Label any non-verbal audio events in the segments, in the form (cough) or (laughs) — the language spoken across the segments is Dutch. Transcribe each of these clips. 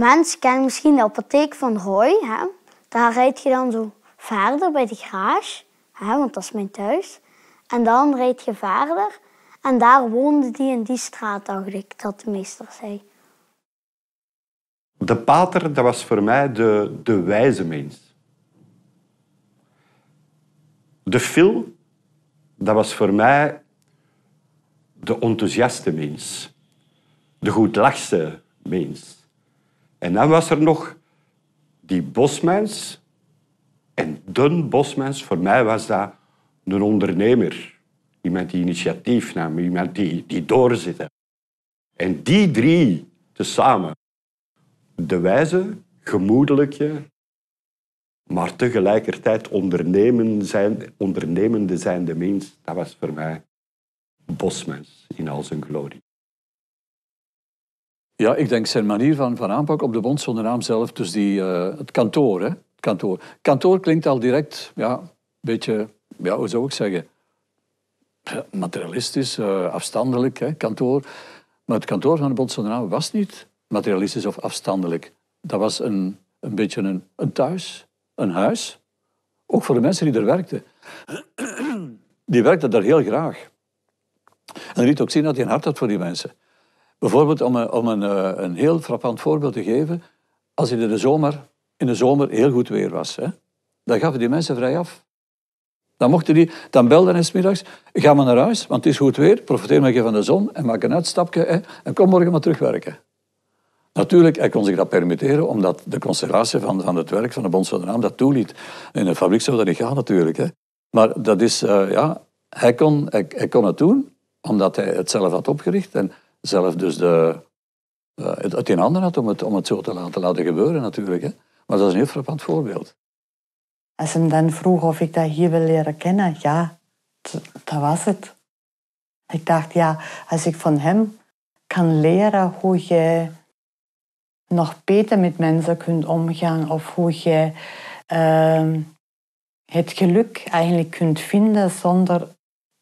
Mensen kennen misschien de apotheek van Roy. Hè? Daar rijd je dan zo verder bij de garage, hè? want dat is mijn thuis. En dan rijd je verder en daar woonde die in die straat, dacht ik, dat de meester zei. De pater, dat was voor mij de, de wijze mens. De Phil, dat was voor mij de enthousiaste mens. De goedlachse mens. En dan was er nog die bosmens. En de bosmens, voor mij was dat een ondernemer. Iemand die initiatief nam, iemand die, die doorzette. En die drie tezamen. De wijze, gemoedelijke, maar tegelijkertijd ondernemen zijn, ondernemende zijnde mens. Dat was voor mij bosmens in al zijn glorie. Ja, ik denk zijn manier van, van aanpak op de bond zonder naam zelf, dus die, eh, het kantoor, hè? kantoor. Kantoor klinkt al direct, ja, een beetje, ja, hoe zou ik zeggen, materialistisch, eh, afstandelijk, hè, kantoor. Maar het kantoor van de bond zonder naam was niet materialistisch of afstandelijk. Dat was een, een beetje een, een thuis, een huis, ook voor de mensen die er werkten. Die werkten daar heel graag. En je liet ook zien dat hij een hart had voor die mensen. Bijvoorbeeld om, een, eh, om een, eh, een heel frappant voorbeeld te geven. Als het in de zomer, in de zomer heel goed weer was, hè, dan gaven die mensen vrij af. Dan, mochten die, dan belden hij middags, ga maar naar huis, want het is goed weer, profiteer maar even van de zon en maak een uitstapje hè, en kom morgen maar terugwerken. Natuurlijk, hij kon zich dat permitteren, omdat de constellatie van, van het werk van de Bond van Naam dat toeliet. In een fabriek zou dat niet gaan, natuurlijk. Hè. Maar dat is, eh, ja, hij kon, hij, hij, kon het doen, omdat hij het zelf had opgericht. En zelf dus de, eh, het, het, in handen had om het, om het zo te laten, laten gebeuren natuurlijk. Hè. Maar dat is een heel frappant voorbeeld. Als hem dan vroeg of ik dat hier wil leren kennen, ja, dat was het. Ik dacht, ja, als ik van hem kan leren hoe je nog beter met mensen kunt omgaan of hoe je ehm, het geluk eigenlijk kunt vinden zonder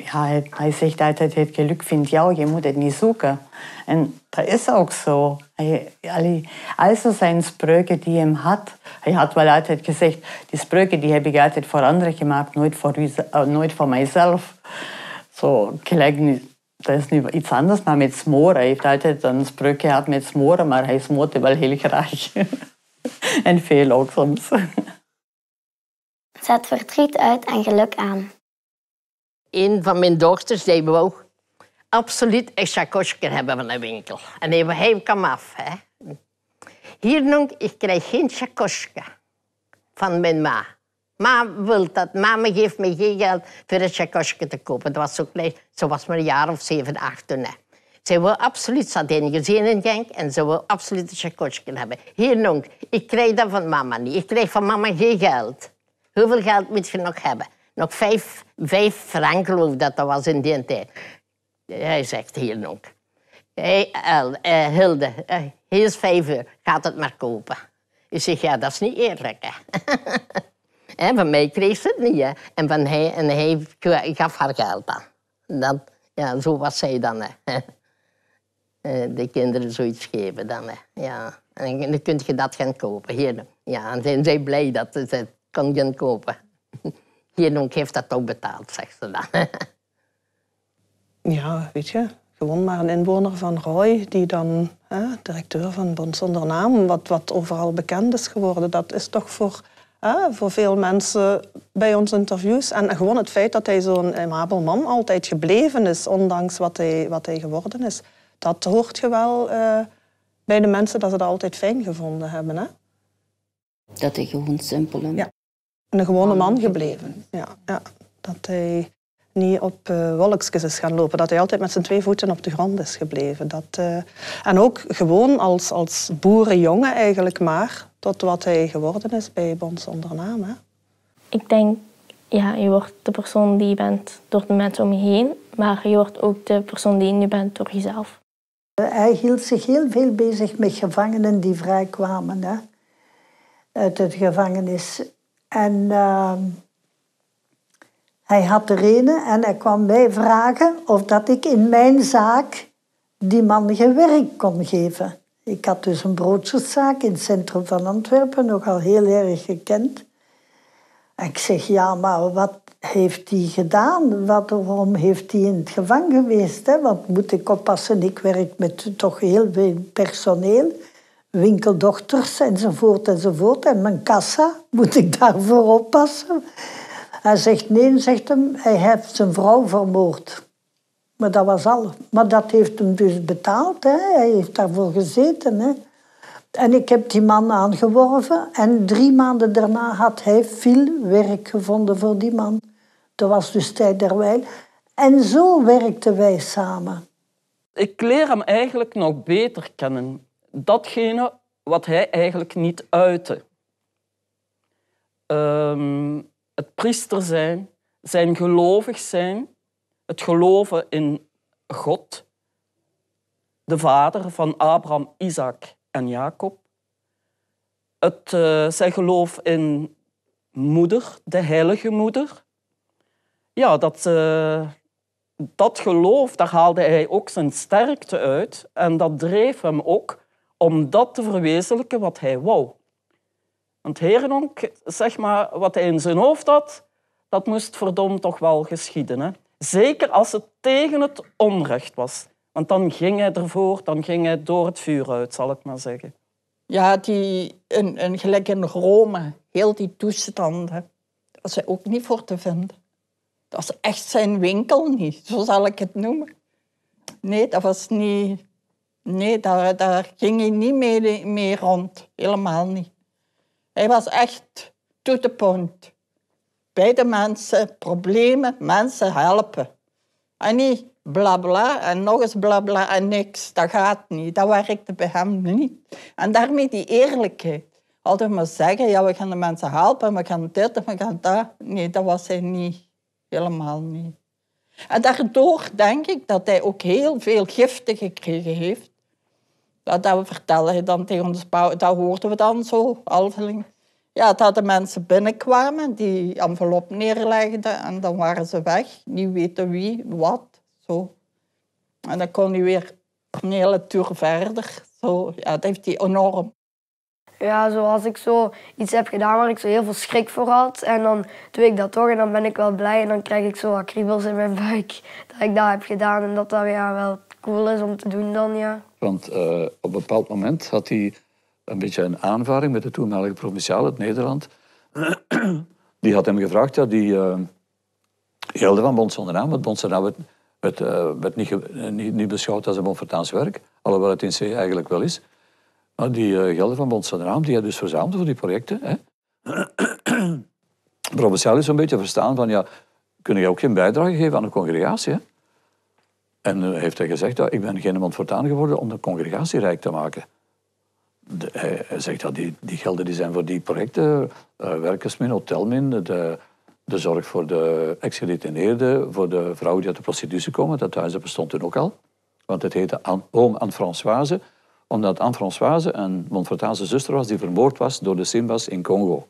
ja, hij zegt altijd, het geluk vindt jou, je moet het niet zoeken. En dat is ook zo. also seine Sprüche, die er hat, hij had wel altijd die Sprüche, die heb ik altijd voor anderen gemaakt, nooit voor, u, äh, nooit voor mijzelf. Zo, gelijk nu, dat is nu iets anders, maar met smoren. Hij heeft altijd hat spreuk gehad met smoren, maar hij smoorde wel heel graag. en veel ook soms. Zet verdriet uit en geluk aan. een van mijn dochters die wou absoluut een chakosje hebben van de winkel. En die heeft hem af. Hier nog, ik krijg geen chakosje van mijn ma. Ma wil dat. Mama geeft me geen geld voor een chakosje te kopen. Dat was zo klein. Ze was maar een jaar of zeven, acht toen. Ze wil absoluut, ze had een gezin in Genk en ze wil absoluut een chakosje hebben. Hier nog, ik krijg dat van mama niet. Ik krijg van mama geen geld. Hoeveel geld moet je nog hebben? Nog vijf, vijf frank, geloof dat dat was in die tijd. Hij zegt hier nog. Hey, eh, Hilde, eh, hier is vijf uur, gaat het maar kopen. Ik zeg, ja, dat is niet eerlijk. (laughs) Hè. van mij kreeg ze het niet. Hè. En, van hij, en hij gaf haar geld aan. ja, zo was zij dan. Hè. (laughs) Eh, de kinderen zoiets geven dan. Hè. Ja. En dan kun je dat gaan kopen. Hier, ja, en zijn zij blij dat ze het kon gaan kopen. (laughs) nonk heeft dat ook betaald, zegt ze dan. ja, weet je, gewoon maar een inwoner van Roy die dan directeur van Bond zonder naam, wat, wat overal bekend is geworden. Dat is toch voor, voor veel mensen bij ons interviews. En gewoon het feit dat hij zo'n amabel man altijd gebleven is, ondanks wat hij, wat hij geworden is. Dat hoort je wel eh, bij de mensen dat ze dat altijd fijn gevonden hebben. Hè? Dat hij gewoon simpel en ja een gewone man gebleven. Ja, ja. Dat hij niet op uh, wolkjes is gaan lopen. Dat hij altijd met zijn twee voeten op de grond is gebleven. Dat, eh, en ook gewoon als, als boerenjongen eigenlijk maar tot wat hij geworden is bij Bons ondernamen. Ik denk, ja, je wordt de persoon die je bent door de mensen om je heen. Maar je wordt ook de persoon die je nu bent door jezelf. Hij hield zich heel veel bezig met gevangenen die vrijkwamen. Hè? Uit de gevangenis en ehm, hij had de reden en hij kwam mij vragen of dat ik in mijn zaak die man geen werk kon geven. Ik had dus een broodjeszaak in het centrum van Antwerpen, nogal heel erg gekend. En ik zeg, ja, maar wat heeft hij gedaan? Wat, waarom heeft hij in het gevangen geweest? Hè? Want moet ik oppassen, ik werk met toch heel veel personeel winkeldochters enzovoort enzovoort. En mijn kassa, moet ik daarvoor oppassen? Hij zegt nee, zegt hem, hij heeft zijn vrouw vermoord. Maar dat was al. Maar dat heeft hem dus betaald, hè. hij heeft daarvoor gezeten. Hè. En ik heb die man aangeworven en drie maanden daarna had hij veel werk gevonden voor die man. Dat was dus tijd derwijl. En zo werkten wij samen. Ik leer hem eigenlijk nog beter kennen datgene wat hij eigenlijk niet uitte. Ehm, het priester zijn, zijn gelovig zijn, het geloven in God, de vader van Abraham, Isaac en Jacob, het, eh, zijn geloof in moeder, de heilige moeder. Ja, dat, eh, dat geloof, daar haalde hij ook zijn sterkte uit en dat dreef hem ook om dat te verwezenlijken wat hij wou. Want Herenonk, zeg maar, wat hij in zijn hoofd had, dat moest verdomd toch wel geschieden. Hè? Zeker als het tegen het onrecht was. Want dan ging hij ervoor, dan ging hij door het vuur uit, zal ik maar zeggen. Ja, die, een, gelijk in Rome, heel die toestanden, dat was hij ook niet voor te vinden. Dat was echt zijn winkel niet, zo zal ik het noemen. Nee, dat was niet Nee, daar, daar ging hij niet mee, rond. Helemaal niet. Hij was echt to the point. Bij de mensen, problemen, mensen helpen. En niet blabla en nog eens blabla en niks. Dat gaat niet. Dat werkte bij hem niet. En daarmee die eerlijkheid. Altijd maar zeggen, ja, we gaan de mensen helpen, we gaan dit en we gaan dat. Nee, dat was hij niet. Helemaal niet. En daardoor denk ik dat hij ook heel veel giften gekregen heeft. Dat, dat vertellen je dan tegen onze Dat hoorden we dan zo, alveling. Ja, dat de mensen binnenkwamen, die envelop neerlegden en dan waren ze weg. Niet weten wie, wat, zo. En dan kon hij weer een hele tour verder. Zo, ja, dat heeft hij enorm. Ja, zoals ik zo iets heb gedaan waar ik zo heel veel schrik voor had. En dan doe ik dat toch en dan ben ik wel blij. En dan krijg ik zo wat kriebels in mijn buik dat ik dat heb gedaan. En dat dat ja, wel cool is om te doen dan, ja. Want eh, op een bepaald moment had hij een beetje een aanvaring met de toenmalige provinciaal uit Nederland. (clears throat) die had hem gevraagd, ja, die uh, eh, Hilde van naam, want Bondsendaam werd, werd, eh, werd niet, niet, niet, beschouwd als een Bonfortaans werk, alhoewel het in C eigenlijk wel is. Maar die uh, gelden van naam, die hij dus verzameld voor die projecten. Hè. (clears throat) provinciaal is zo'n beetje verstaan van, ja, kun je ook geen bijdrage geven aan een congregatie? Hè? En eh, heeft hij gezegd, ja, ik ben geen Montfortaan geworden om de congregatie rijk te maken. hij, zegt dat die, die gelden die zijn voor die projecten, uh, eh, werkersmin, hotelmin, de, de zorg voor de ex-gedetineerden, voor de vrouwen die uit de prostitutie komen, dat huis bestond toen ook al. Want het heette Oom Anne-Françoise, omdat Anne-Françoise een Montfortaanse zuster was die vermoord was door de Simbas in Congo.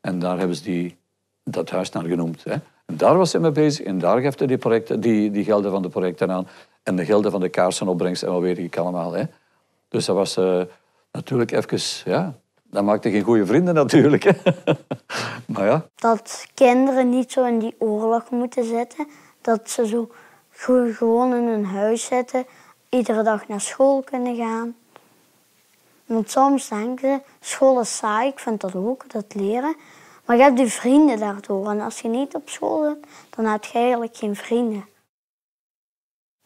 En daar hebben ze die, dat huis naar genoemd. Hè daar was hij mee bezig en daar geeft hij die, projecten, die, die gelden van de projecten aan. En de gelden van de kaarsenopbrengst en wat weet ik allemaal. Hè. Dus dat was eh, natuurlijk even... Ja, dat maakte geen goede vrienden natuurlijk. Hè. (laughs) maar ja. Dat kinderen niet zo in die oorlog moeten zitten. Dat ze zo gewoon in hun huis zitten. Iedere dag naar school kunnen gaan. Want soms denken ze, school is saai, ik vind dat ook, dat leren. Maar je hebt je dus vrienden daardoor. En als je niet op school bent, dan heb je eigenlijk geen vrienden.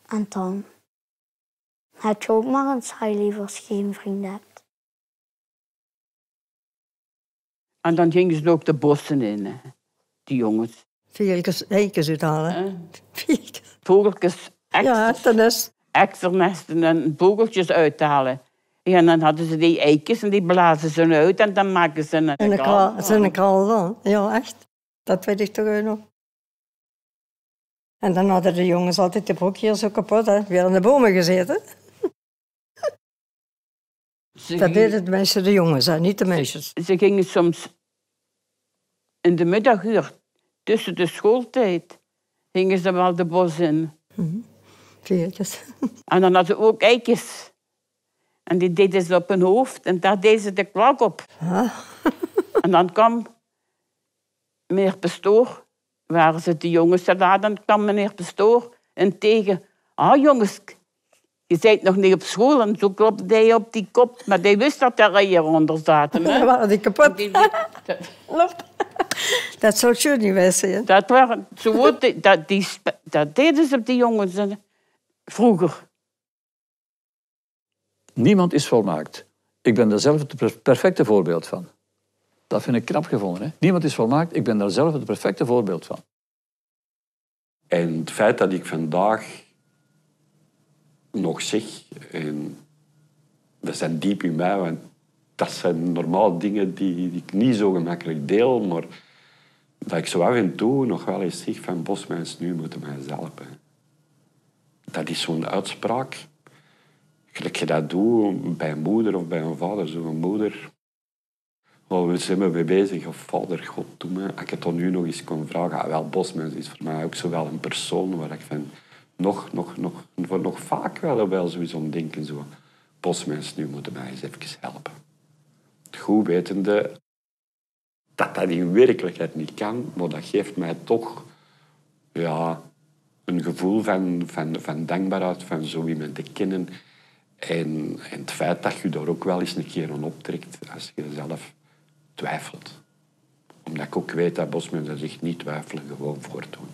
En dan heb je ook maar een saai leven als je geen vrienden hebt. En dan gingen ze ook de bossen in, hè? die jongens. Vielkes, eikens uithalen. Eh? Vogeltjes, exters. Ja, tennis. en vogeltjes uithalen en dan hadden ze die eikjes en die blazen ze uit en dan maken ze een, een, kal, ze een kal Ja, echt. Dat weet ik toch ook nog. En dan hadden de jongens altijd de broekjes zo kapot, hè. weer aan de bomen gezeten. dat deden de jongens, niet de meisjes. Ze, gingen soms in de middaguur, tussen de schooltijd, gingen ze wel de bos in. Mm -hmm. En dan hadden ze ook eikjes. En die deden ze dus op hun hoofd en daar deden ze de klok op. Ah. en dan kwam meneer Pestoor waren ze de jongens daar, dan kwam meneer Pastoor en tegen. Ah jongens, je bent nog niet op school en zo klopte hij op die kop. Maar hij wist dat er hieronder zaten. Hè? (laughs) waren die kapot. dat... zou je niet weten. Dat, waren, zo, dat, die, dat deden ze op die jongens vroeger. Niemand is volmaakt. Ik ben daar zelf het perfecte voorbeeld van. Dat vind ik knap gevonden. Hè? Niemand is volmaakt. Ik ben daar zelf het perfecte voorbeeld van. En het feit dat ik vandaag nog zeg, en ehm, dat zijn diep in mij, want dat zijn normaal dingen die, ik niet zo gemakkelijk deel, maar dat ik zo af en toe nog wel eens zeg van nu moeten mij helpen. Dat is zo'n uitspraak gelijk je dat doet bij een moeder of bij een vader. Zo'n moeder, waar we zijn mee bezig? Of vader, god doe me. Als ik het dan nu nog eens kon vragen, ah, wel, bosmens is voor mij ook zo een persoon waar ik van nog, nog, nog, nog, nog vaak wel, wel zoiets om denken. Zo. Bosmens, nu moeten mij eens even helpen. Goed wetende dat dat in werkelijkheid niet kan, maar dat geeft mij toch ja, een gevoel van, van, van dankbaarheid, van zo iemand te kennen en, het feit dat je daar ook wel eens een keer aan optrekt als je zelf twijfelt. Omdat ik ook weet dat Bosman zich niet twijfelen, gewoon voortdoen.